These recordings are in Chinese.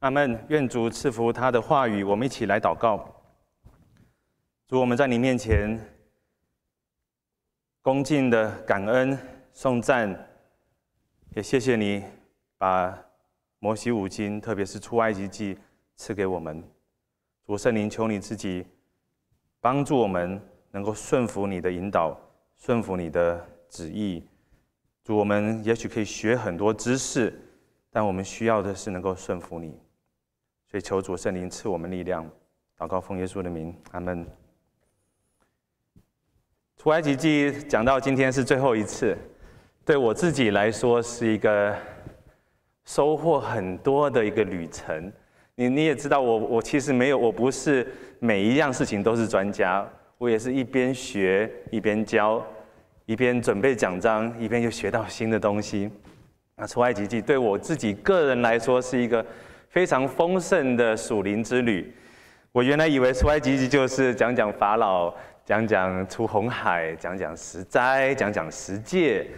阿门！愿主赐福他的话语。我们一起来祷告，主，我们在你面前恭敬的感恩颂赞，也谢谢你把摩西五经，特别是出埃及记，赐给我们。主圣灵，求你自己帮助我们，能够顺服你的引导，顺服你的旨意。主，我们也许可以学很多知识，但我们需要的是能够顺服你。所以求主圣灵赐我们力量，祷告奉耶稣的名，阿门。出埃及记讲到今天是最后一次，对我自己来说是一个收获很多的一个旅程。你你也知道，我我其实没有，我不是每一样事情都是专家，我也是一边学一边教，一边准备讲章，一边又学到新的东西。那出埃及记对我自己个人来说是一个。非常丰盛的鼠林之旅，我原来以为《出埃及记》就是讲讲法老，讲讲出红海，讲讲十灾，讲讲十诫。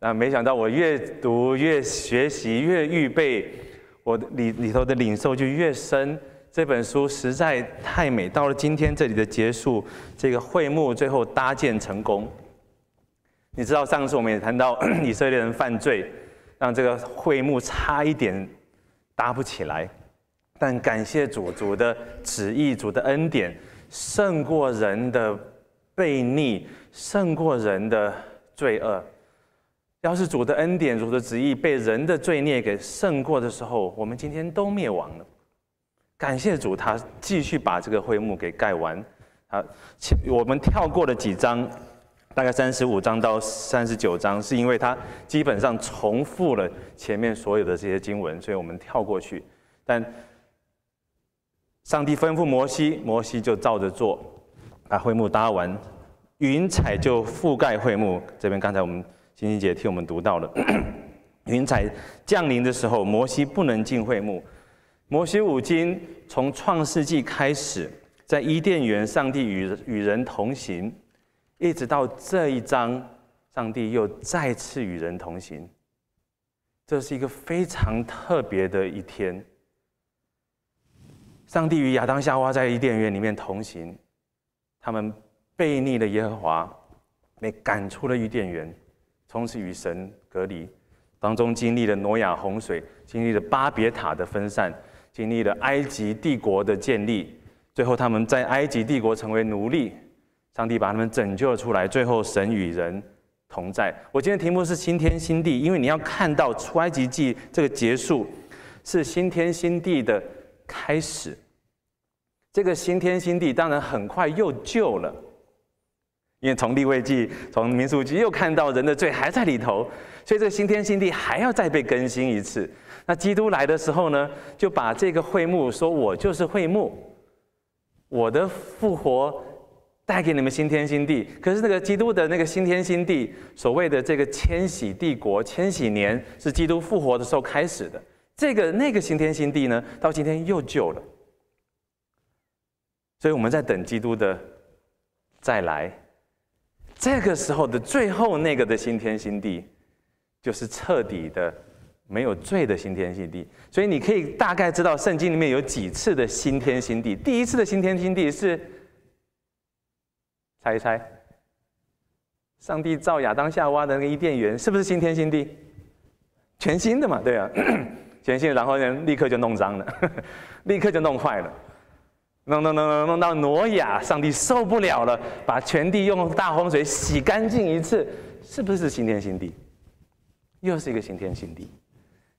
啊，没想到我越读越学习，越预备，我里里头的领受就越深。这本书实在太美，到了今天这里的结束，这个会幕最后搭建成功。你知道上次我们也谈到 以色列人犯罪，让这个会幕差一点。搭不起来，但感谢主，主的旨意，主的恩典胜过人的悖逆，胜过人的罪恶。要是主的恩典、主的旨意被人的罪孽给胜过的时候，我们今天都灭亡了。感谢主，他继续把这个会幕给盖完。好，我们跳过了几章。大概三十五章到三十九章，是因为它基本上重复了前面所有的这些经文，所以我们跳过去。但上帝吩咐摩西，摩西就照着做，把会幕搭完，云彩就覆盖会幕。这边刚才我们欣欣姐替我们读到了，云彩降临的时候，摩西不能进会幕。摩西五经从创世纪开始，在伊甸园，上帝与与人同行。一直到这一章，上帝又再次与人同行，这是一个非常特别的一天。上帝与亚当夏娃在伊甸园里面同行，他们背逆了耶和华，被赶出了伊甸园，从此与神隔离。当中经历了挪亚洪水，经历了巴别塔的分散，经历了埃及帝国的建立，最后他们在埃及帝国成为奴隶。上帝把他们拯救了出来，最后神与人同在。我今天题目是新天新地，因为你要看到出埃及记这个结束是新天新地的开始。这个新天新地当然很快又旧了，因为从立位记、从民数记又看到人的罪还在里头，所以这个新天新地还要再被更新一次。那基督来的时候呢，就把这个会幕说：“我就是会幕，我的复活。”带给你们新天新地，可是那个基督的那个新天新地，所谓的这个千禧帝国、千禧年，是基督复活的时候开始的。这个那个新天新地呢，到今天又旧了。所以我们在等基督的再来，这个时候的最后那个的新天新地，就是彻底的没有罪的新天新地。所以你可以大概知道圣经里面有几次的新天新地。第一次的新天新地是。猜一猜，上帝造亚当夏娃的那个伊甸园，是不是新天新地？全新的嘛，对啊，全新的，然后呢，立刻就弄脏了，立刻就弄坏了，弄弄弄弄弄到挪亚，上帝受不了了，把全地用大洪水洗干净一次，是不是新天新地？又是一个新天新地，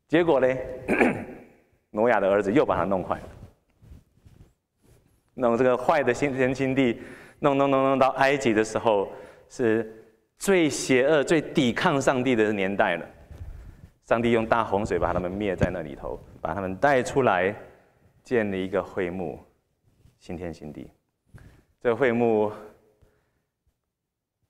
结果呢，挪亚的儿子又把它弄坏了，弄这个坏的新天新地。弄弄弄弄到埃及的时候，是最邪恶、最抵抗上帝的年代了。上帝用大洪水把他们灭在那里头，把他们带出来，建立一个会幕，新天新地。这个会幕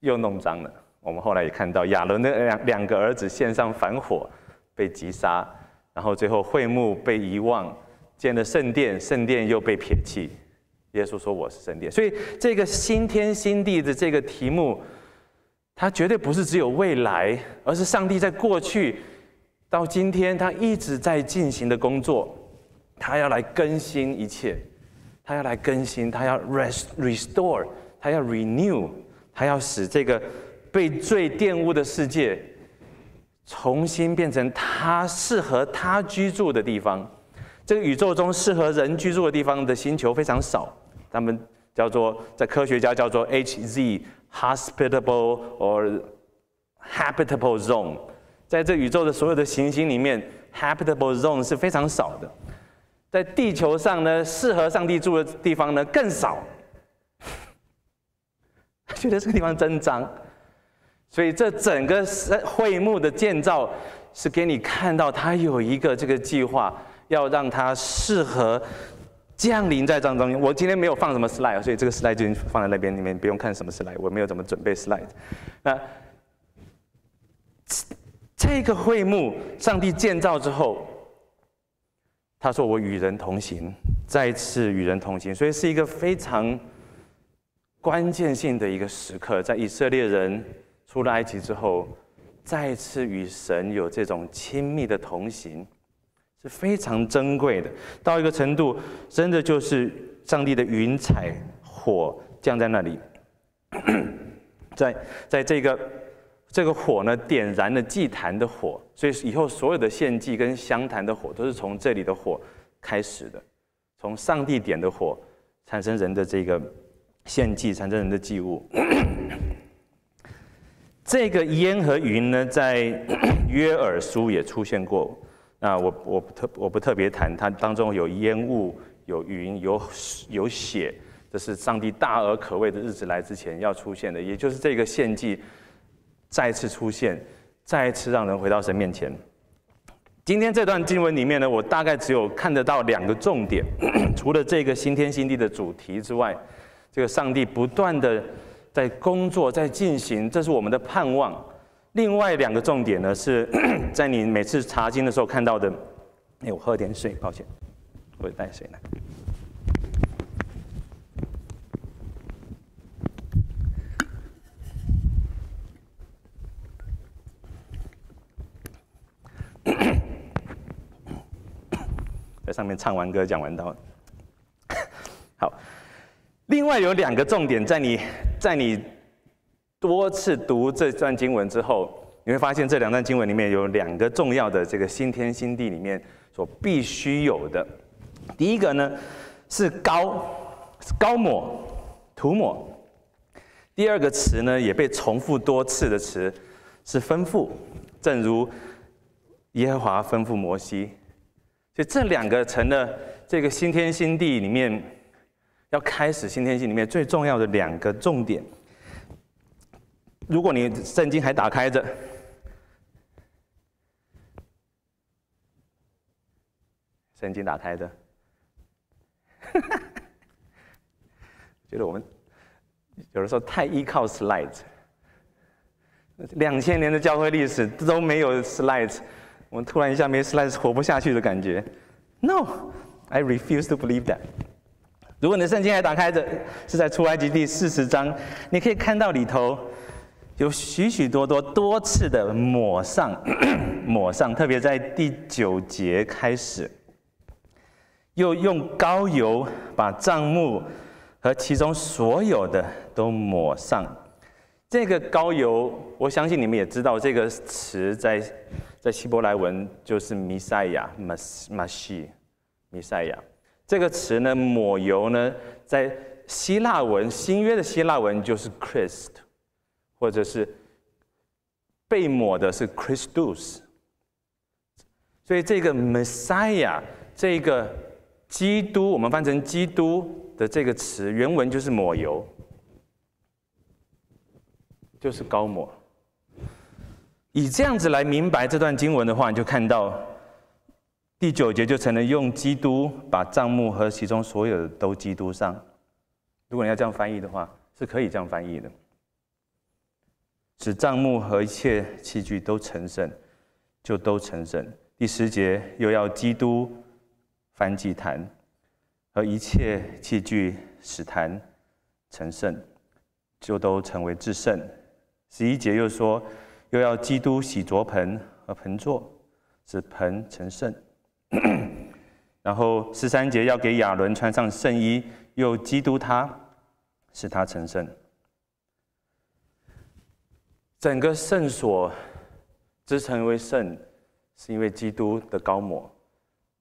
又弄脏了。我们后来也看到亚伦的两两个儿子献上反火，被击杀。然后最后会幕被遗忘，建了圣殿，圣殿又被撇弃。耶稣说：“我是神殿。”所以，这个新天新地的这个题目，它绝对不是只有未来，而是上帝在过去到今天，他一直在进行的工作。他要来更新一切，他要来更新，他要 rest restore，他要 renew，他要使这个被罪玷污的世界重新变成他适合他居住的地方。这个宇宙中适合人居住的地方的星球非常少。他们叫做在科学家叫做 HZ hospitable or habitable zone，在这宇宙的所有的行星里面，habitable zone 是非常少的。在地球上呢，适合上帝住的地方呢更少。觉得这个地方真脏，所以这整个会幕的建造是给你看到他有一个这个计划，要让它适合。降临在当中。我今天没有放什么 slide，所以这个 slide 就放在那边，你们不用看什么 slide。我没有怎么准备 slide。那这个会幕，上帝建造之后，他说：“我与人同行，再次与人同行。”所以是一个非常关键性的一个时刻，在以色列人出了埃及之后，再次与神有这种亲密的同行。是非常珍贵的，到一个程度，真的就是上帝的云彩、火降在那里，在在这个这个火呢，点燃了祭坛的火，所以以后所有的献祭跟香坛的火都是从这里的火开始的，从上帝点的火产生人的这个献祭，产生人的祭物。这个烟和云呢，在 约珥书也出现过。啊，我我不特我不特别谈，它当中有烟雾，有云，有有血，这是上帝大而可畏的日子来之前要出现的，也就是这个献祭再次出现，再一次让人回到神面前。今天这段经文里面呢，我大概只有看得到两个重点，除了这个新天新地的主题之外，这个上帝不断的在工作，在进行，这是我们的盼望。另外两个重点呢，是 在你每次查经的时候看到的。哎，我喝点水，抱歉，我带水来。在上面唱完歌、讲完之 好，另外有两个重点，在你，在你。多次读这段经文之后，你会发现这两段经文里面有两个重要的，这个新天新地里面所必须有的。第一个呢是高，是高抹涂抹；第二个词呢也被重复多次的词是吩咐，正如耶和华吩咐摩西。所以这两个成了这个新天新地里面要开始新天新里面最重要的两个重点。如果你圣经还打开着，圣经打开着，哈哈，觉得我们有的时候太依靠 slide，两千年的教会历史都没有 slide，我们突然一下没 slide 活不下去的感觉。No，I refuse to believe that。如果你的圣经还打开着，是在出埃及第四十章，你可以看到里头。有许许多多多次的抹上，抹上，特别在第九节开始，又用膏油把帐幕和其中所有的都抹上。这个膏油，我相信你们也知道这个词，在在希伯来文就是弥赛亚，mashish，弥赛亚。这个词呢，抹油呢，在希腊文新约的希腊文就是 Christ。或者是被抹的是 Christus，所以这个 Messiah，这个基督，我们翻成基督的这个词，原文就是抹油，就是高抹。以这样子来明白这段经文的话，你就看到第九节就成了用基督把账目和其中所有的都基督上。如果你要这样翻译的话，是可以这样翻译的。使帐幕和一切器具都成圣，就都成圣。第十节又要基督翻祭坛，和一切器具使坛成圣，就都成为至圣。十一节又说，又要基督洗濯盆和盆座，使盆成圣。然后十三节要给亚伦穿上圣衣，又基督他，使他成圣。整个圣所，之成为圣，是因为基督的高抹。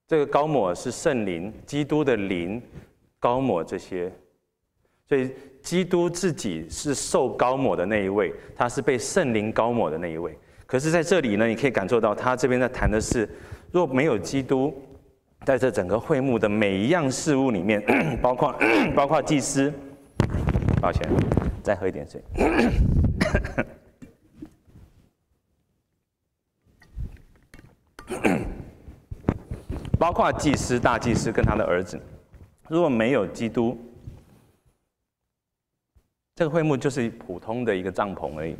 这个高抹是圣灵，基督的灵，高抹这些。所以基督自己是受高抹的那一位，他是被圣灵高抹的那一位。可是在这里呢，你可以感受到他这边在谈的是：若没有基督在这整个会幕的每一样事物里面，包括包括祭司。抱歉，再喝一点水。包括祭司、大祭司跟他的儿子，如果没有基督，这个会幕就是普通的一个帐篷而已。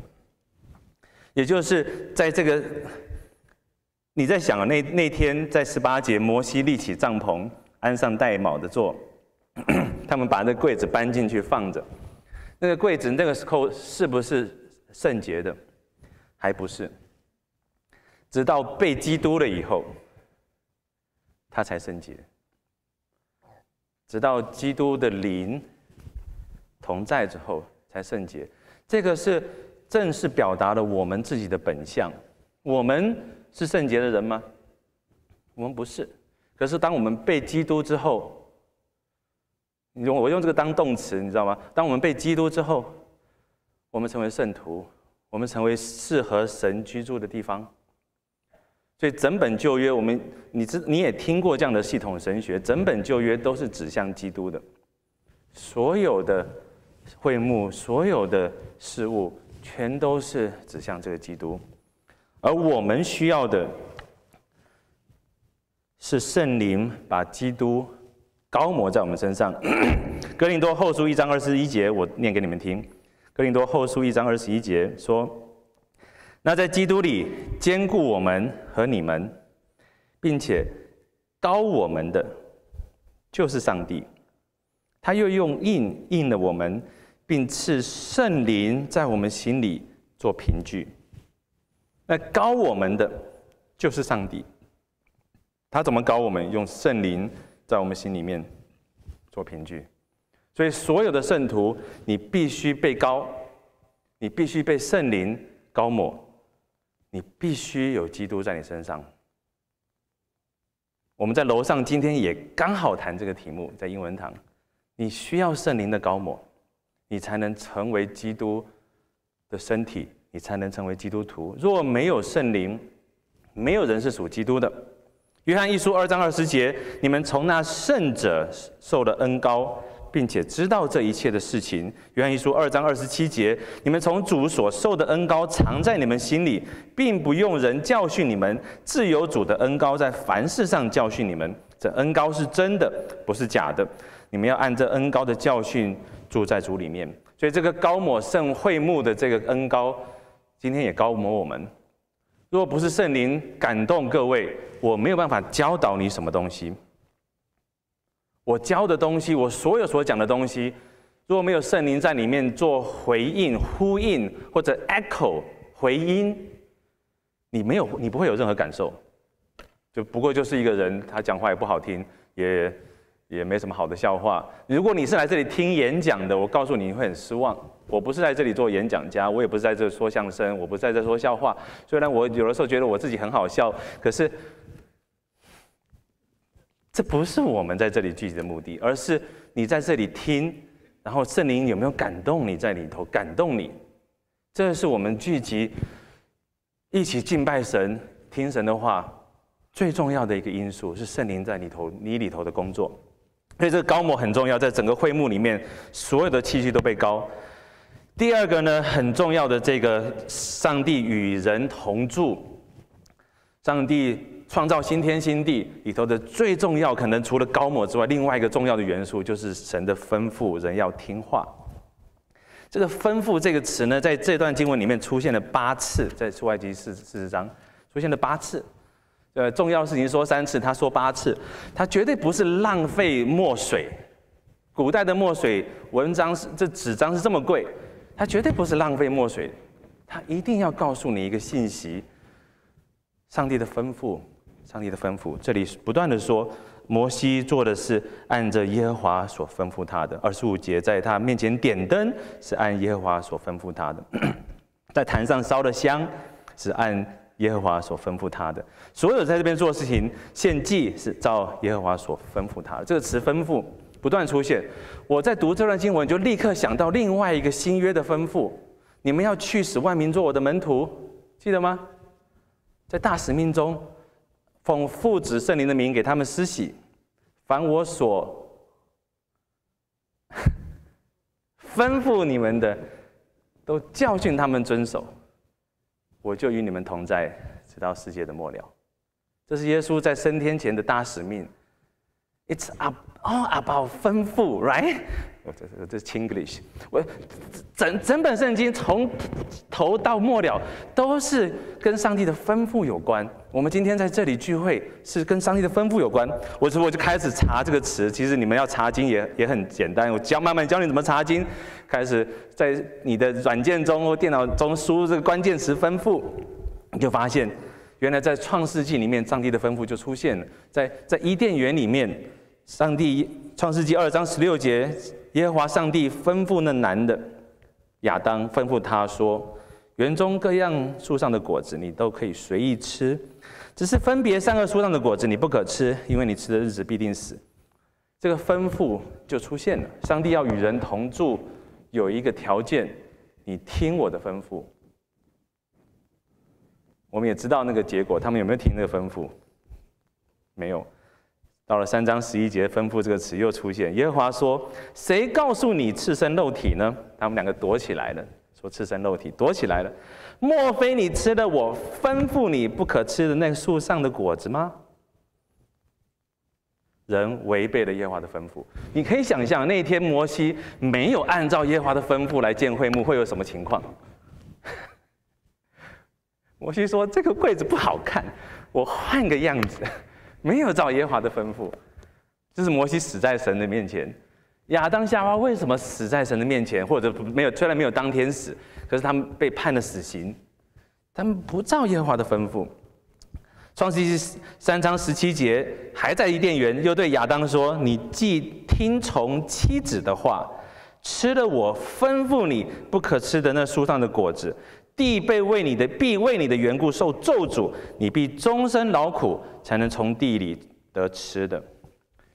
也就是在这个，你在想啊，那那天在十八节，摩西立起帐篷，安上戴帽的座，他们把那柜子搬进去放着，那个柜子那个时候是不是圣洁的？还不是。直到被基督了以后，他才圣洁。直到基督的灵同在之后才圣洁。这个是正是表达了我们自己的本相。我们是圣洁的人吗？我们不是。可是当我们被基督之后，你我用这个当动词，你知道吗？当我们被基督之后，我们成为圣徒，我们成为适合神居住的地方。所以整本旧约，我们你知你也听过这样的系统神学，整本旧约都是指向基督的，所有的会幕，所有的事物，全都是指向这个基督。而我们需要的是圣灵把基督高摩在我们身上。哥林多后书一章二十一节，我念给你们听：哥林多后书一章二十一节说。那在基督里兼顾我们和你们，并且高我们的就是上帝。他又用印印了我们，并赐圣灵在我们心里做凭据。那高我们的就是上帝。他怎么高我们？用圣灵在我们心里面做凭据。所以所有的圣徒，你必须被高，你必须被圣灵高抹。你必须有基督在你身上。我们在楼上今天也刚好谈这个题目，在英文堂，你需要圣灵的高抹，你才能成为基督的身体，你才能成为基督徒。若没有圣灵，没有人是属基督的。约翰一书二章二十节，你们从那圣者受了恩高，并且知道这一切的事情，约翰一书二章二十七节，你们从主所受的恩高藏在你们心里，并不用人教训你们，自有主的恩高在凡事上教训你们。这恩高是真的，不是假的。你们要按这恩高的教训住在主里面。所以这个高抹圣会木的这个恩高，今天也高抹我们。若不是圣灵感动各位，我没有办法教导你什么东西。我教的东西，我所有所讲的东西，如果没有圣灵在里面做回应、呼应或者 echo 回音，你没有，你不会有任何感受，就不过就是一个人，他讲话也不好听，也也没什么好的笑话。如果你是来这里听演讲的，我告诉你你会很失望。我不是在这里做演讲家，我也不是在这说相声，我不是在这说笑话。虽然我有的时候觉得我自己很好笑，可是。这不是我们在这里聚集的目的，而是你在这里听，然后圣灵有没有感动你在里头？感动你，这是我们聚集一起敬拜神、听神的话最重要的一个因素，是圣灵在里头、你里头的工作。所以这个高模很重要，在整个会幕里面，所有的气息都被高。第二个呢，很重要的这个上帝与人同住，上帝。创造新天新地里头的最重要，可能除了高某之外，另外一个重要的元素就是神的吩咐，人要听话。这个“吩咐”这个词呢，在这段经文里面出现了八次，在出埃及四四十章出现了八次。呃，重要事情说三次，他说八次，他绝对不是浪费墨水。古代的墨水，文章是这纸张是这么贵，他绝对不是浪费墨水，他一定要告诉你一个信息：上帝的吩咐。上帝的吩咐，这里不断的说，摩西做的是按着耶和华所吩咐他的。二十五节，在他面前点灯是按耶和华所吩咐他的，在坛上烧的香是按耶和华所吩咐他的。所有在这边做事情、献祭是照耶和华所吩咐他的。这个词“吩咐”不断出现。我在读这段经文，就立刻想到另外一个新约的吩咐：你们要去，使万民做我的门徒，记得吗？在大使命中。奉父子圣灵的名给他们施洗，凡我所吩咐你们的，都教训他们遵守，我就与你们同在，直到世界的末了。这是耶稣在升天前的大使命。It's up all about 吩咐，right? 我这这这是 english，我整整本圣经从头到末了都是跟上帝的吩咐有关。我们今天在这里聚会是跟上帝的吩咐有关。我我就开始查这个词，其实你们要查经也也很简单，我教慢慢教你怎么查经。开始在你的软件中或电脑中输入这个关键词“吩咐”，你就发现原来在创世纪里面上帝的吩咐就出现了，在在伊甸园里面，上帝创世纪二章十六节。耶和华上帝吩咐那男的亚当，吩咐他说：“园中各样树上的果子，你都可以随意吃，只是分别三个树上的果子，你不可吃，因为你吃的日子必定死。”这个吩咐就出现了。上帝要与人同住，有一个条件，你听我的吩咐。我们也知道那个结果，他们有没有听那个吩咐？没有。到了三章十一节，吩咐这个词又出现。耶和华说：“谁告诉你赤身露体呢？”他们两个躲起来了，说：“赤身露体，躲起来了。”莫非你吃了我吩咐你不可吃的那树上的果子吗？人违背了耶和华的吩咐。你可以想象，那天摩西没有按照耶和华的吩咐来见会幕，会有什么情况？摩西说：“这个柜子不好看，我换个样子。”没有照耶和华的吩咐，就是摩西死在神的面前。亚当、夏娃为什么死在神的面前？或者没有，虽然没有当天死，可是他们被判了死刑。他们不照耶和华的吩咐。创世一三章十七节，还在伊甸园，又对亚当说：“你既听从妻子的话，吃了我吩咐你不可吃的那树上的果子。”地被为你的，必为你的缘故受咒诅，你必终身劳苦，才能从地里得吃的。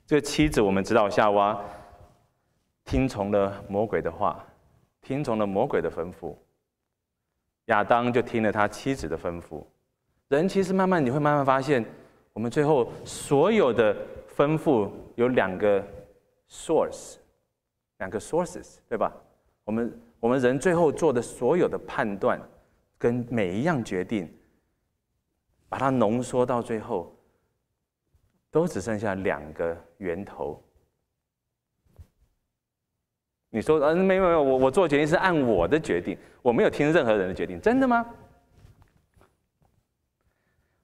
这个妻子我们知道，夏娃听从了魔鬼的话，听从了魔鬼的吩咐。亚当就听了他妻子的吩咐。人其实慢慢你会慢慢发现，我们最后所有的吩咐有两个 source，两个 sources，对吧？我们。我们人最后做的所有的判断，跟每一样决定，把它浓缩到最后，都只剩下两个源头。你说，嗯，没有没有，我我做决定是按我的决定，我没有听任何人的决定，真的吗？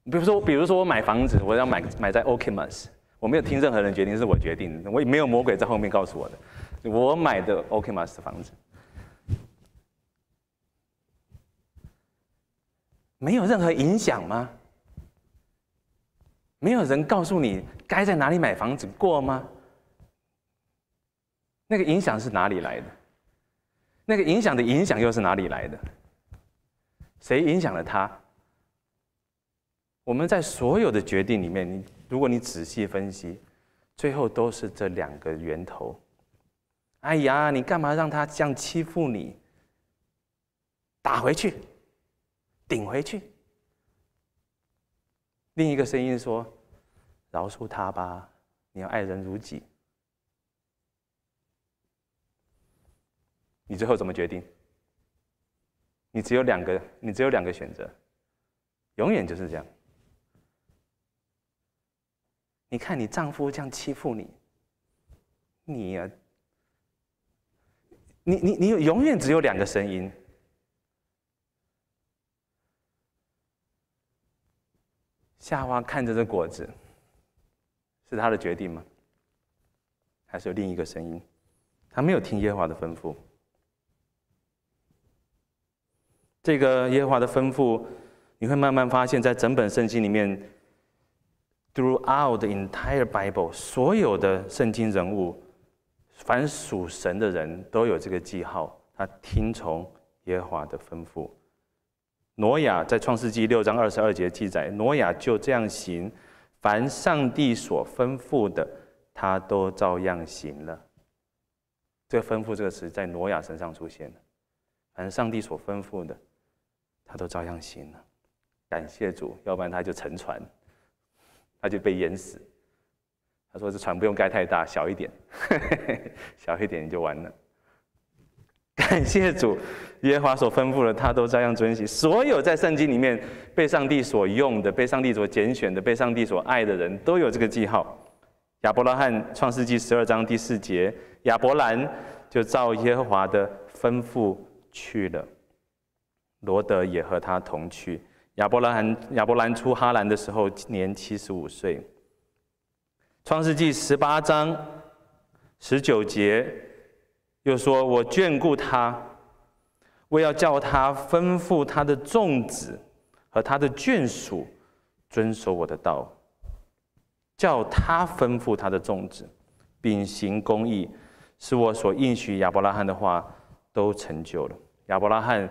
比如说，比如说我买房子，我要买买在 o k Mas，我没有听任何人决定，是我决定，我也没有魔鬼在后面告诉我的，我买的 o k Mas 的房子。没有任何影响吗？没有人告诉你该在哪里买房子过吗？那个影响是哪里来的？那个影响的影响又是哪里来的？谁影响了他？我们在所有的决定里面，你如果你仔细分析，最后都是这两个源头。哎呀，你干嘛让他这样欺负你？打回去！顶回去。另一个声音说：“饶恕他吧，你要爱人如己。”你最后怎么决定？你只有两个，你只有两个选择，永远就是这样。你看，你丈夫这样欺负你，你呀，你你你，永远只有两个声音。夏花看着这果子，是他的决定吗？还是有另一个声音？他没有听耶和华的吩咐。这个耶和华的吩咐，你会慢慢发现，在整本圣经里面，throughout the entire Bible，所有的圣经人物，凡属神的人都有这个记号，他听从耶和华的吩咐。挪亚在创世纪六章二十二节记载，挪亚就这样行，凡上帝所吩咐的，他都照样行了。这个“吩咐”这个词在挪亚身上出现了，凡上帝所吩咐的，他都照样行了。感谢主，要不然他就沉船，他就被淹死。他说：“这船不用盖太大，小一点，小一点就完了。” 感谢主，耶和华所吩咐的，他都照样遵行。所有在圣经里面被上帝所用的、被上帝所拣选的、被上帝所爱的人都有这个记号。亚伯拉罕，创世纪十二章第四节，亚伯兰就照耶和华的吩咐去了。罗德也和他同去。亚伯拉罕，亚伯兰出哈兰的时候年七十五岁。创世纪十八章十九节。又说：“我眷顾他，我要叫他吩咐他的众子和他的眷属遵守我的道，叫他吩咐他的众子秉行公义，是我所应许亚伯拉罕的话都成就了。亚伯拉罕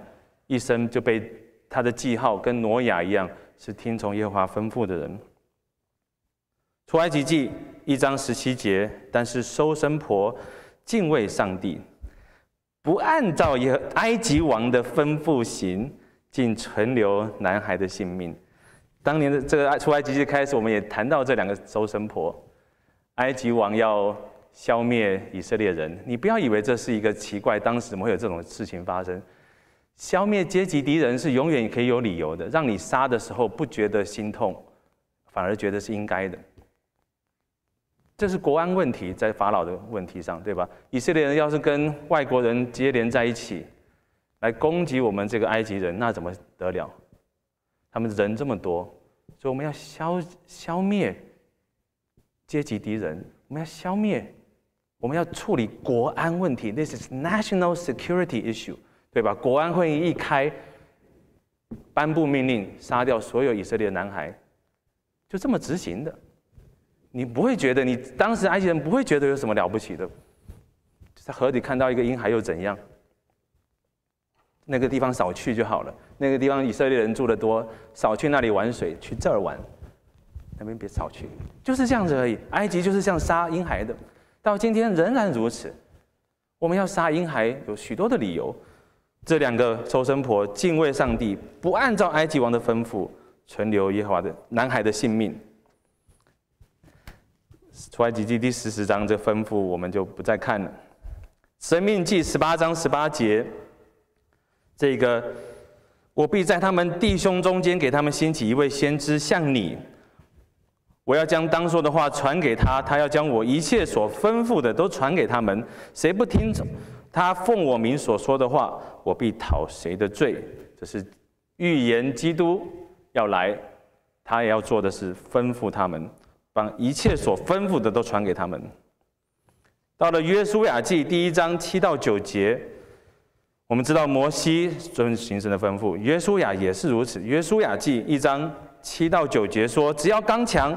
一生就被他的记号跟挪亚一样，是听从耶和华吩咐的人。出埃及记一章十七节，但是收生婆。”敬畏上帝，不按照埃埃及王的吩咐行，仅存留男孩的性命。当年的这个出埃及记开始，我们也谈到这两个收生婆。埃及王要消灭以色列人，你不要以为这是一个奇怪，当时怎么会有这种事情发生？消灭阶级敌人是永远可以有理由的，让你杀的时候不觉得心痛，反而觉得是应该的。这是国安问题，在法老的问题上，对吧？以色列人要是跟外国人接连在一起，来攻击我们这个埃及人，那怎么得了？他们人这么多，所以我们要消消灭阶级敌人，我们要消灭，我们要处理国安问题。This is national security issue，对吧？国安会议一开，颁布命令，杀掉所有以色列男孩，就这么执行的。你不会觉得，你当时埃及人不会觉得有什么了不起的，在河底看到一个婴孩又怎样？那个地方少去就好了。那个地方以色列人住的多，少去那里玩水，去这儿玩，那边别少去，就是这样子而已。埃及就是像杀婴孩的，到今天仍然如此。我们要杀婴孩，有许多的理由。这两个收生婆敬畏上帝，不按照埃及王的吩咐存留耶和华的男孩的性命。出及记第十四章这吩咐我们就不再看了。生命记十八章十八节，这个我必在他们弟兄中间给他们兴起一位先知，像你。我要将当说的话传给他，他要将我一切所吩咐的都传给他们。谁不听从他奉我名所说的话，我必讨谁的罪。这是预言基督要来，他也要做的是吩咐他们。把一切所吩咐的都传给他们。到了约书亚记第一章七到九节，我们知道摩西遵行神的吩咐，约书亚也是如此。约书亚记一章七到九节说：“只要刚强，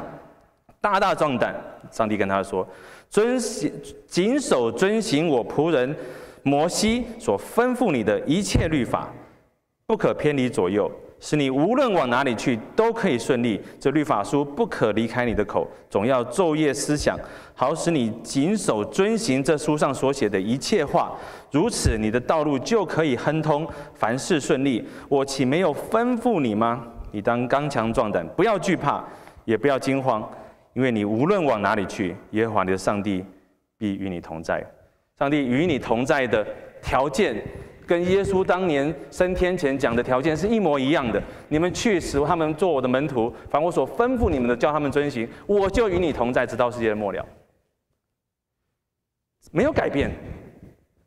大大壮胆，上帝跟他说，遵行，谨守遵行我仆人摩西所吩咐你的一切律法，不可偏离左右。”使你无论往哪里去都可以顺利。这律法书不可离开你的口，总要昼夜思想，好使你谨守遵行这书上所写的一切话。如此，你的道路就可以亨通，凡事顺利。我岂没有吩咐你吗？你当刚强壮胆，不要惧怕，也不要惊慌，因为你无论往哪里去，耶和华你的上帝必与你同在。上帝与你同在的条件。跟耶稣当年升天前讲的条件是一模一样的。你们去时，他们做我的门徒，凡我所吩咐你们的，叫他们遵行，我就与你同在，直到世界的末了。没有改变。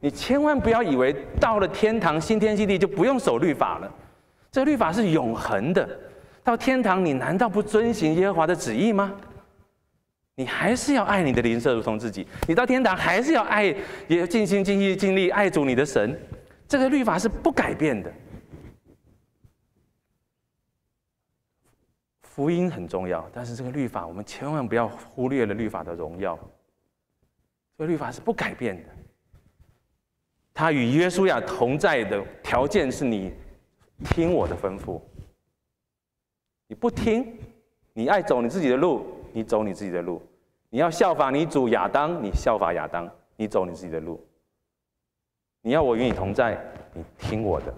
你千万不要以为到了天堂、新天新地就不用守律法了。这律法是永恒的。到天堂你难道不遵行耶和华的旨意吗？你还是要爱你的邻舍如同自己。你到天堂还是要爱，也尽心尽意尽力爱主你的神。这个律法是不改变的，福音很重要，但是这个律法我们千万不要忽略了律法的荣耀。这个律法是不改变的，它与耶稣亚同在的条件是你听我的吩咐，你不听，你爱走你自己的路，你走你自己的路，你要效法你主亚当，你效法亚当，你走你自己的路。你要我与你同在，你听我的，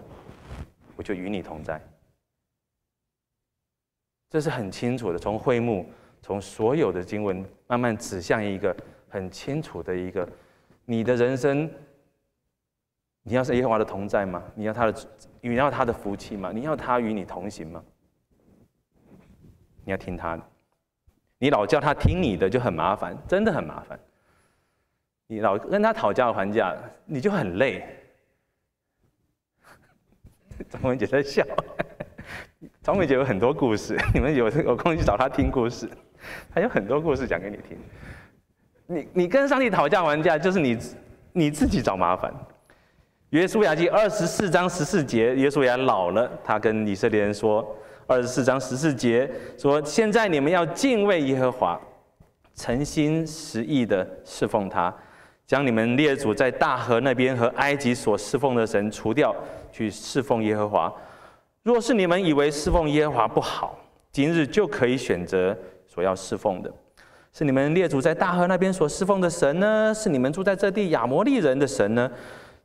我就与你同在。这是很清楚的，从会幕，从所有的经文，慢慢指向一个很清楚的一个：你的人生，你要是耶和华的同在吗？你要他的，你要他的福气吗？你要他与你同行吗？你要听他的，你老叫他听你的就很麻烦，真的很麻烦。你老跟他讨价还价，你就很累。张文姐在笑，张文姐有很多故事，你们有有空去找她听故事，她有很多故事讲给你听。你你跟上帝讨价还价，就是你你自己找麻烦。约书亚记二十四章十四节，约书亚老了，他跟以色列人说：二十四章十四节说，现在你们要敬畏耶和华，诚心实意的侍奉他。将你们列祖在大河那边和埃及所侍奉的神除掉，去侍奉耶和华。若是你们以为侍奉耶和华不好，今日就可以选择所要侍奉的。是你们列祖在大河那边所侍奉的神呢？是你们住在这地亚摩利人的神呢？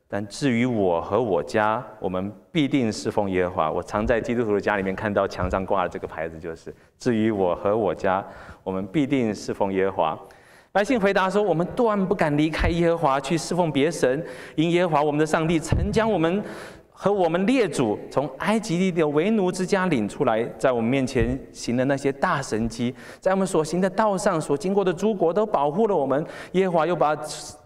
但至于我和我家，我们必定侍奉耶和华。我常在基督徒的家里面看到墙上挂的这个牌子，就是：至于我和我家，我们必定侍奉耶和华。百姓回答说：“我们断不敢离开耶和华去侍奉别神，因耶和华我们的上帝曾将我们和我们列祖从埃及地的为奴之家领出来，在我们面前行的那些大神迹，在我们所行的道上所经过的诸国都保护了我们。耶和华又把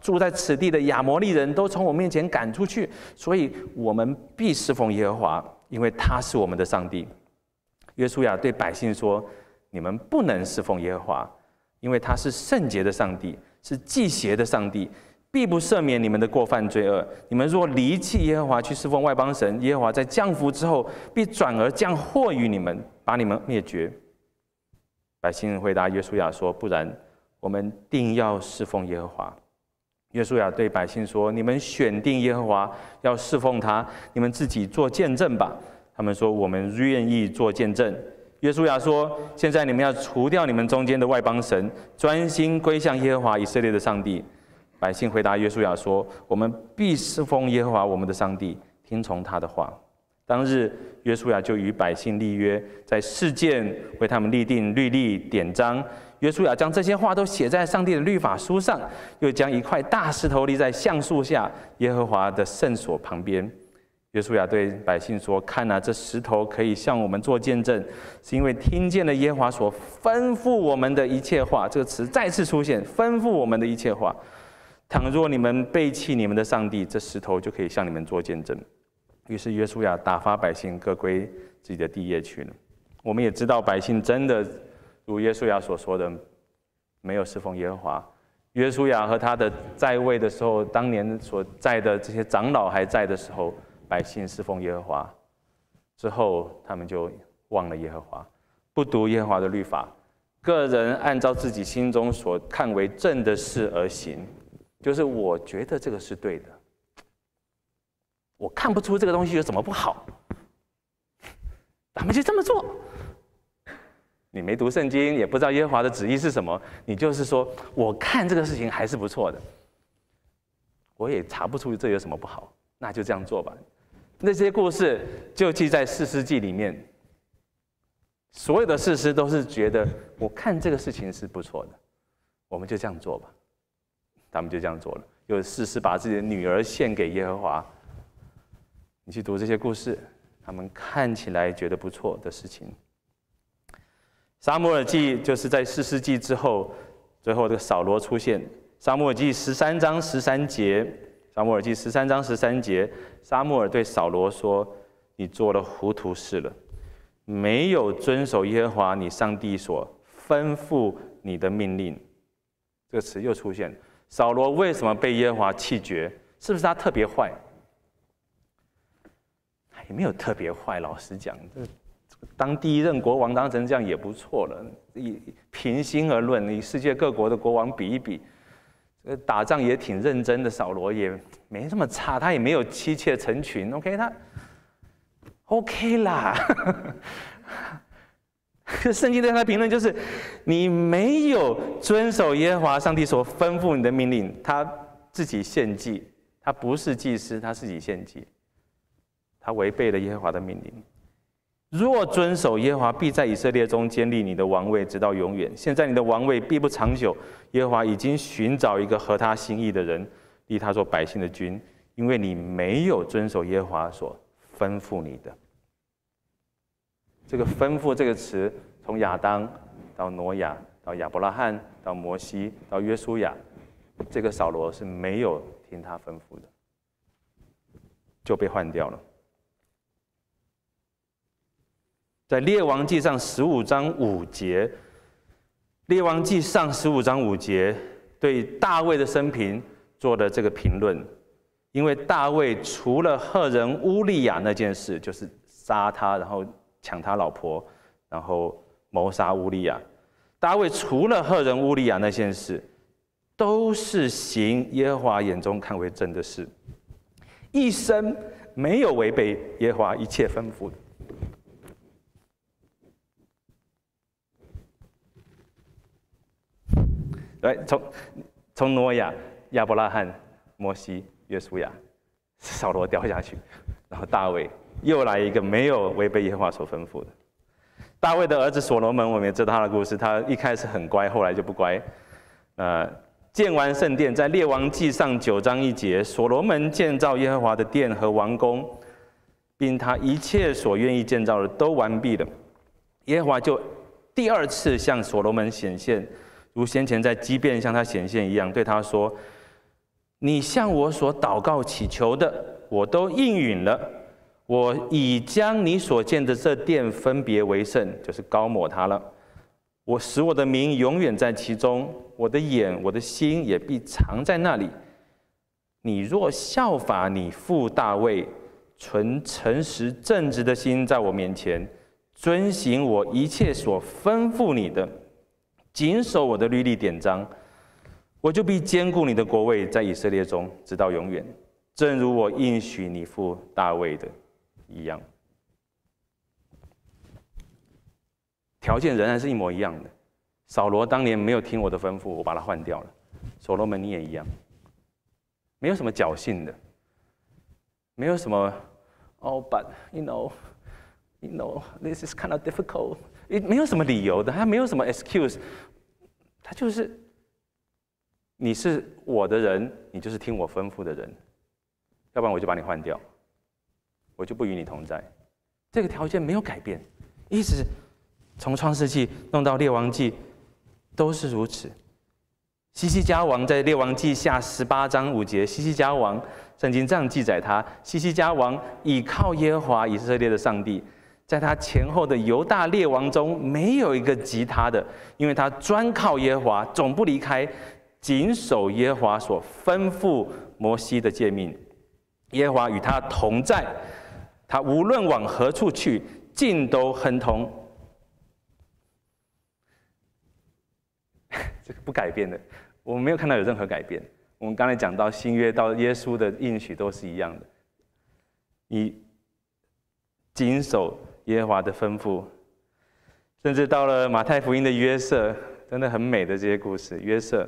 住在此地的亚摩利人都从我面前赶出去，所以我们必侍奉耶和华，因为他是我们的上帝。”约书亚对百姓说：“你们不能侍奉耶和华。”因为他是圣洁的上帝，是忌邪的上帝，必不赦免你们的过犯罪恶。你们若离弃耶和华去侍奉外邦神，耶和华在降福之后，必转而降祸于你们，把你们灭绝。百姓回答约书亚说：“不然，我们定要侍奉耶和华。”约书亚对百姓说：“你们选定耶和华要侍奉他，你们自己做见证吧。”他们说：“我们愿意做见证。”约书亚说：“现在你们要除掉你们中间的外邦神，专心归向耶和华以色列的上帝。”百姓回答约书亚说：“我们必侍奉耶和华我们的上帝，听从他的话。”当日，约书亚就与百姓立约，在事件为他们立定律例典章。约书亚将这些话都写在上帝的律法书上，又将一块大石头立在橡树下耶和华的圣所旁边。约书亚对百姓说：“看呐，这石头可以向我们做见证，是因为听见了耶和华所吩咐我们的一切话。”这个词再次出现，“吩咐我们的一切话”。倘若你们背弃你们的上帝，这石头就可以向你们做见证。于是约书亚打发百姓各归自己的地业去了。我们也知道百姓真的如约书亚所说的，没有侍奉耶和华。约书亚和他的在位的时候，当年所在的这些长老还在的时候。百姓侍奉耶和华之后，他们就忘了耶和华，不读耶和华的律法，个人按照自己心中所看为正的事而行，就是我觉得这个是对的，我看不出这个东西有什么不好，咱们就这么做。你没读圣经，也不知道耶和华的旨意是什么，你就是说我看这个事情还是不错的，我也查不出这有什么不好，那就这样做吧。那些故事就记在四世纪里面。所有的事实都是觉得我看这个事情是不错的，我们就这样做吧。他们就这样做了，有事实把自己的女儿献给耶和华。你去读这些故事，他们看起来觉得不错的事情。沙漠耳记就是在四世纪之后，最后这个扫罗出现。沙漠耳记十三章十三节。撒母耳记十三章十三节，撒母耳对扫罗说：“你做了糊涂事了，没有遵守耶和华你上帝所吩咐你的命令。”这个词又出现。扫罗为什么被耶和华弃绝？是不是他特别坏？也没有特别坏。老实讲，这当第一任国王当成这样也不错了。以平心而论，与世界各国的国王比一比。这打仗也挺认真的，扫罗也没那么差，他也没有妻妾成群，OK，他 OK 啦。圣经对他评论就是：你没有遵守耶和华上帝所吩咐你的命令，他自己献祭，他不是祭司，他自己献祭，他违背了耶和华的命令。若遵守耶和华必在以色列中建立你的王位直到永远。现在你的王位必不长久，耶和华已经寻找一个合他心意的人，立他做百姓的君，因为你没有遵守耶和华所吩咐你的。这个“吩咐”这个词，从亚当到挪亚到亚伯拉罕到摩西到约书亚，这个扫罗是没有听他吩咐的，就被换掉了。在列王记上十五章五节，《列王记上十五章五节》对大卫的生平做的这个评论，因为大卫除了赫人乌利亚那件事，就是杀他，然后抢他老婆，然后谋杀乌利亚。大卫除了赫人乌利亚那件事，都是行耶和华眼中看为正的事，一生没有违背耶和华一切吩咐的。来，从从挪亚、亚伯拉罕、摩西、约书亚、扫罗掉下去，然后大卫又来一个没有违背耶和华所吩咐的。大卫的儿子所罗门，我们也知道他的故事。他一开始很乖，后来就不乖。呃，建完圣殿，在列王记上九章一节，所罗门建造耶和华的殿和王宫，并他一切所愿意建造的都完毕了。耶和华就第二次向所罗门显现。如先前在畸变向他显现一样，对他说：“你向我所祷告祈求的，我都应允了。我已将你所建的这殿分别为圣，就是高抹他了。我使我的名永远在其中，我的眼、我的心也必藏在那里。你若效法你父大卫，存诚实正直的心在我面前，遵行我一切所吩咐你的。”谨守我的律例典章，我就必坚固你的国位在以色列中，直到永远，正如我应许你父大卫的一样。条件仍然是一模一样的。扫罗当年没有听我的吩咐，我把他换掉了。所罗门你也一样，没有什么侥幸的，没有什么。Oh, but you know, you know, this is kind of difficult. 也没有什么理由的，他没有什么 excuse，他就是，你是我的人，你就是听我吩咐的人，要不然我就把你换掉，我就不与你同在，这个条件没有改变，一直从创世纪弄到列王记，都是如此。西西家王在列王记下十八章五节，西西家王圣经这样记载他，西西家王倚靠耶和华以色列的上帝。在他前后的犹大列王中，没有一个及他的，因为他专靠耶和华，总不离开，谨守耶和华所吩咐摩西的诫命。耶和华与他同在，他无论往何处去，尽都亨通。这个不改变的，我没有看到有任何改变。我们刚才讲到新约到耶稣的应许都是一样的，你谨守。耶和华的吩咐，甚至到了马太福音的约瑟，真的很美的这些故事。约瑟，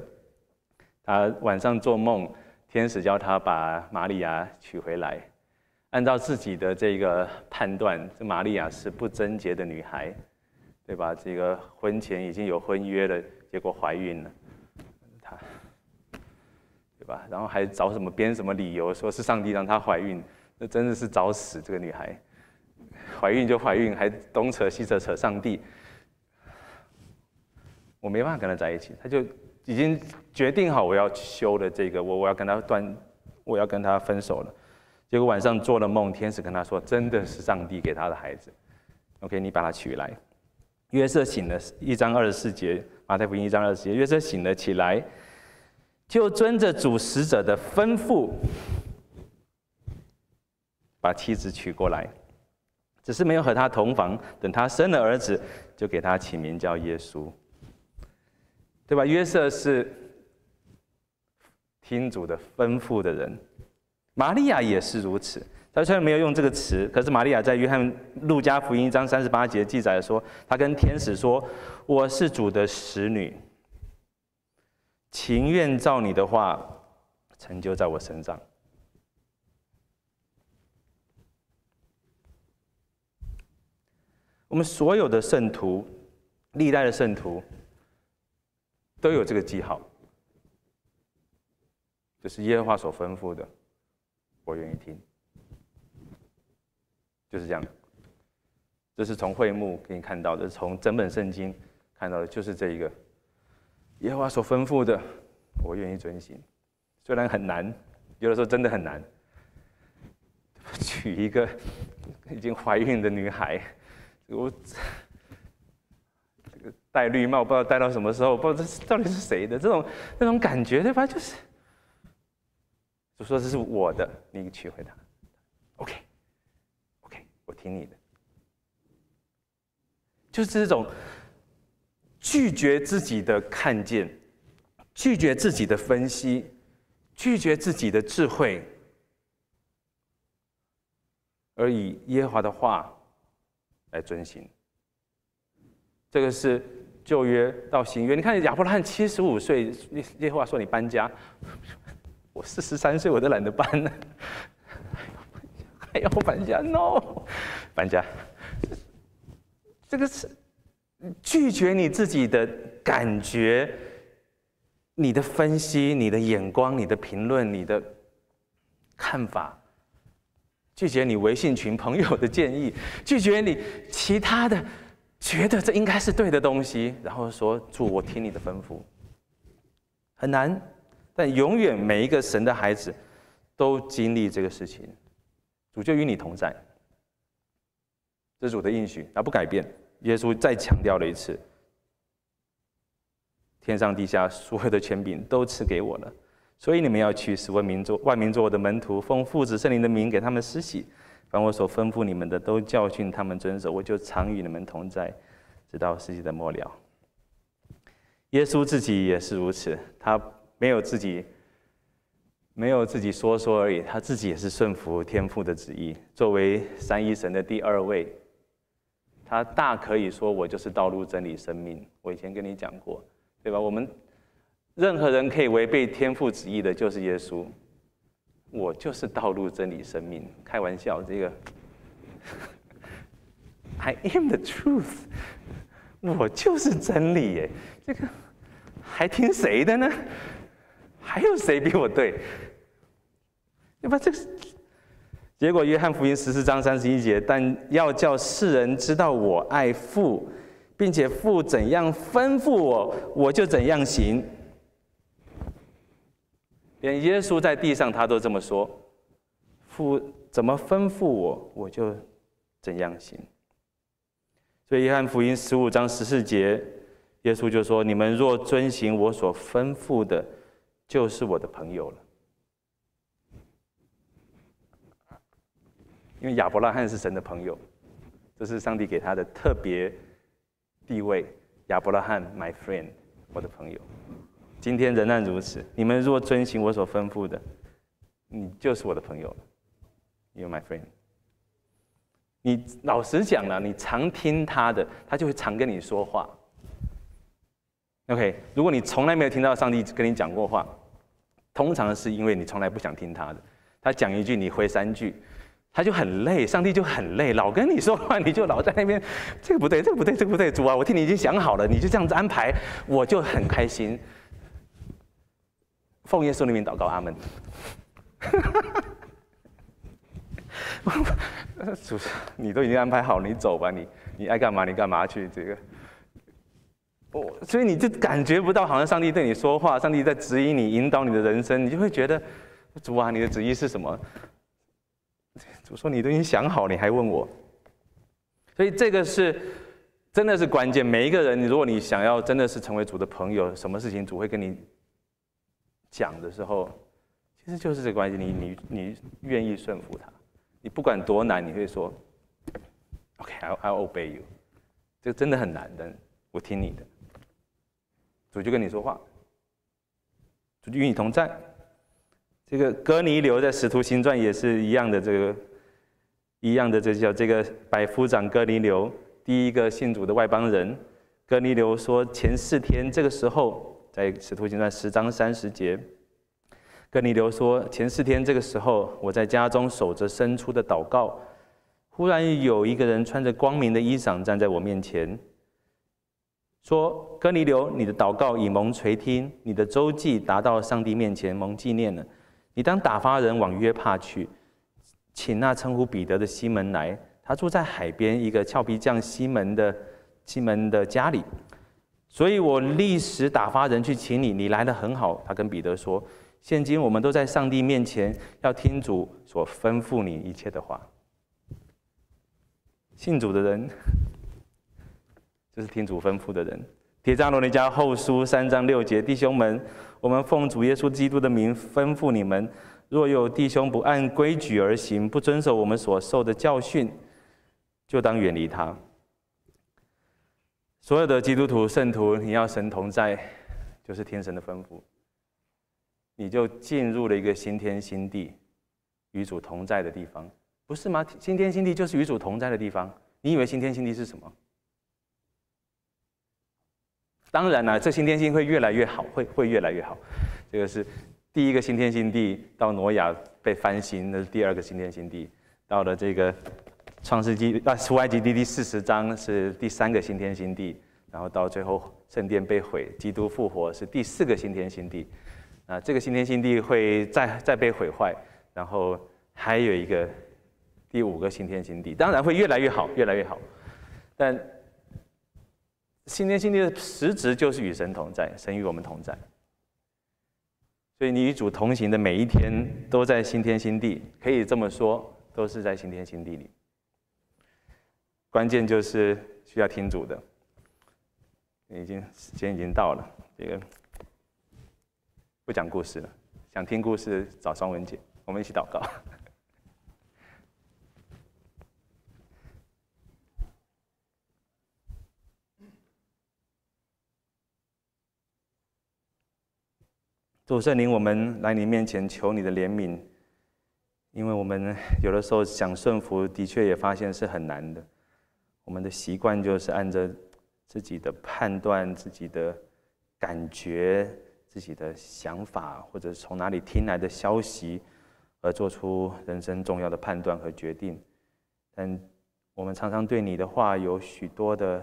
他晚上做梦，天使叫他把玛利亚娶回来。按照自己的这个判断，这玛利亚是不贞洁的女孩，对吧？这个婚前已经有婚约了，结果怀孕了，他，对吧？然后还找什么编什么理由，说是上帝让她怀孕，那真的是找死，这个女孩。怀孕就怀孕，还东扯西扯扯上帝，我没办法跟他在一起。他就已经决定好我要修的这个，我我要跟他断，我要跟他分手了。结果晚上做了梦，天使跟他说：“真的是上帝给他的孩子，OK，你把他娶来。”约瑟醒了，一章二十四节，马太福音一章二十四节，约瑟醒了起来，就遵着主使者的吩咐，把妻子娶过来。只是没有和他同房，等他生了儿子，就给他起名叫耶稣，对吧？约瑟是听主的吩咐的人，玛利亚也是如此。他虽然没有用这个词，可是玛利亚在约翰路加福音章三十八节记载说，他跟天使说：“我是主的使女，情愿照你的话成就在我身上。”我们所有的圣徒，历代的圣徒，都有这个记号，就是耶和华所吩咐的，我愿意听，就是这样。这是从会幕可以看到，的，从整本圣经看到的，就是这一个，耶和华所吩咐的，我愿意遵行。虽然很难，有的时候真的很难，娶一个已经怀孕的女孩。我 这个戴绿帽，不知道戴到什么时候，不知道这到底是谁的这种那种感觉，对吧？就是就说这是我的，你取回它。OK，OK，我听你的。就是这种拒绝自己的看见，拒绝自己的分析，拒绝自己的智慧，而以耶和华的话。来遵循，这个是旧约到新约。你看亚伯拉罕七十五岁，耶和华说你搬家，我四十三岁我都懒得搬了，还要搬家，还要搬家呢，搬家。这个是拒绝你自己的感觉、你的分析、你的眼光、你的评论、你的看法。拒绝你微信群朋友的建议，拒绝你其他的觉得这应该是对的东西，然后说主我听你的吩咐。很难，但永远每一个神的孩子都经历这个事情。主就与你同在，这是主的应许，而不改变。耶稣再强调了一次，天上地下所有的权柄都赐给我了。所以你们要去，使万民作万民作我的门徒，奉父子圣灵的名给他们施洗，凡我所吩咐你们的，都教训他们遵守。我就常与你们同在，直到世界的末了。耶稣自己也是如此，他没有自己没有自己说说而已，他自己也是顺服天父的旨意。作为三一神的第二位，他大可以说我就是道路、真理、生命。我以前跟你讲过，对吧？我们。任何人可以违背天父旨意的，就是耶稣。我就是道路、真理、生命。开玩笑，这个，I am the truth，我就是真理耶？这个还听谁的呢？还有谁比我对？要不这……个结果，约翰福音十四章三十一节：但要叫世人知道我爱父，并且父怎样吩咐我，我就怎样行。连耶稣在地上，他都这么说：“父怎么吩咐我，我就怎样行。”所以《约翰福音》十五章十四节，耶稣就说：“你们若遵行我所吩咐的，就是我的朋友了。”因为亚伯拉罕是神的朋友，这是上帝给他的特别地位。亚伯拉罕，my friend，我的朋友。今天仍然如此。你们若遵循我所吩咐的，你就是我的朋友了，you r e my friend。你老实讲了，你常听他的，他就会常跟你说话。OK，如果你从来没有听到上帝跟你讲过话，通常是因为你从来不想听他的。他讲一句，你回三句，他就很累，上帝就很累，老跟你说话，你就老在那边，这个不对，这个不对，这个不对，主啊，我替你已经想好了，你就这样子安排，我就很开心。奉耶稣的名祷告，阿门。主，你都已经安排好，你走吧，你你爱干嘛你干嘛去，这个。我所以你就感觉不到好像上帝对你说话，上帝在指引你、引导你的人生，你就会觉得主啊，你的旨意是什么？主说你都已经想好，你还问我？所以这个是真的是关键。每一个人，如果你想要真的是成为主的朋友，什么事情主会跟你？讲的时候，其实就是这个关系。你你你愿意顺服他，你不管多难，你会说，OK，I I obey you。这个真的很难，但我听你的。主就跟你说话，主就与你同在。这个哥尼流在《使徒行传》也是一样的，这个一样的这叫这个百夫长哥尼流，第一个信主的外邦人。哥尼流说前四天这个时候。在《使徒行传》十章三十节，哥尼流说：“前四天这个时候，我在家中守着伸出的祷告，忽然有一个人穿着光明的衣裳站在我面前，说：‘哥尼流，你的祷告已蒙垂听，你的周记达到上帝面前，蒙纪念了。你当打发人往约帕去，请那称呼彼得的西门来，他住在海边一个俏皮匠西门的西门的家里。”所以我立时打发人去请你，你来的很好。他跟彼得说：“现今我们都在上帝面前，要听主所吩咐你一切的话。信主的人，就是听主吩咐的人。”铁撒罗尼迦后书三章六节，弟兄们，我们奉主耶稣基督的名吩咐你们：若有弟兄不按规矩而行，不遵守我们所受的教训，就当远离他。所有的基督徒、圣徒，你要神同在，就是天神的吩咐，你就进入了一个新天新地，与主同在的地方，不是吗？新天新地就是与主同在的地方。你以为新天新地是什么？当然了，这新天新会越来越好，会会越来越好。这个是第一个新天新地，到挪亚被翻新，那是第二个新天新地，到了这个。创世纪啊，出埃及第第四十章是第三个新天新地，然后到最后圣殿被毁，基督复活是第四个新天新地，啊，这个新天新地会再再被毁坏，然后还有一个第五个新天新地，当然会越来越好，越来越好。但新天新地的实质就是与神同在，神与我们同在，所以你与主同行的每一天都在新天新地，可以这么说，都是在新天新地里。关键就是需要听主的。已经时间已经到了，这个不讲故事了，想听故事找双文姐。我们一起祷告。主圣灵，我们来你面前求你的怜悯，因为我们有的时候想顺服，的确也发现是很难的。我们的习惯就是按照自己的判断、自己的感觉、自己的想法，或者从哪里听来的消息，而做出人生重要的判断和决定。但我们常常对你的话有许多的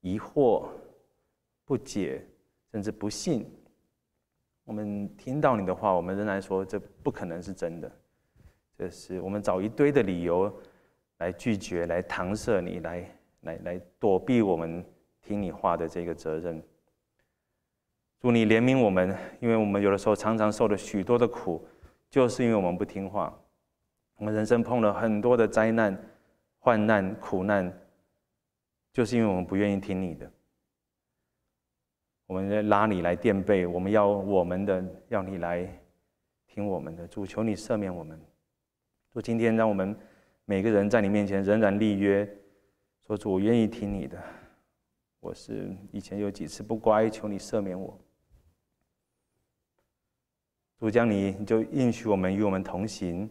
疑惑、不解，甚至不信。我们听到你的话，我们仍然说这不可能是真的。这是我们找一堆的理由。来拒绝，来搪塞你，来来来躲避我们听你话的这个责任。主，你怜悯我们，因为我们有的时候常常受了许多的苦，就是因为我们不听话。我们人生碰了很多的灾难、患难、苦难，就是因为我们不愿意听你的。我们在拉你来垫背，我们要我们的，要你来听我们的。主，求你赦免我们。主，今天让我们。每个人在你面前仍然立约，说主我愿意听你的。我是以前有几次不乖，求你赦免我。主将你就应许我们与我们同行，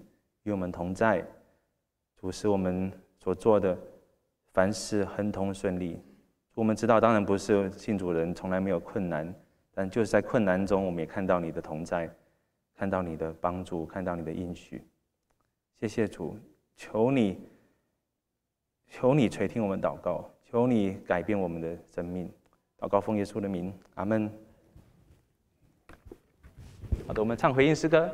与我们同在，主使我们所做的凡事亨通顺利。我们知道，当然不是信主人从来没有困难，但就是在困难中，我们也看到你的同在，看到你的帮助，看到你的应许。谢谢主。求你，求你垂听我们祷告，求你改变我们的生命，祷告奉耶稣的名，阿门。好的，我们唱回应诗歌。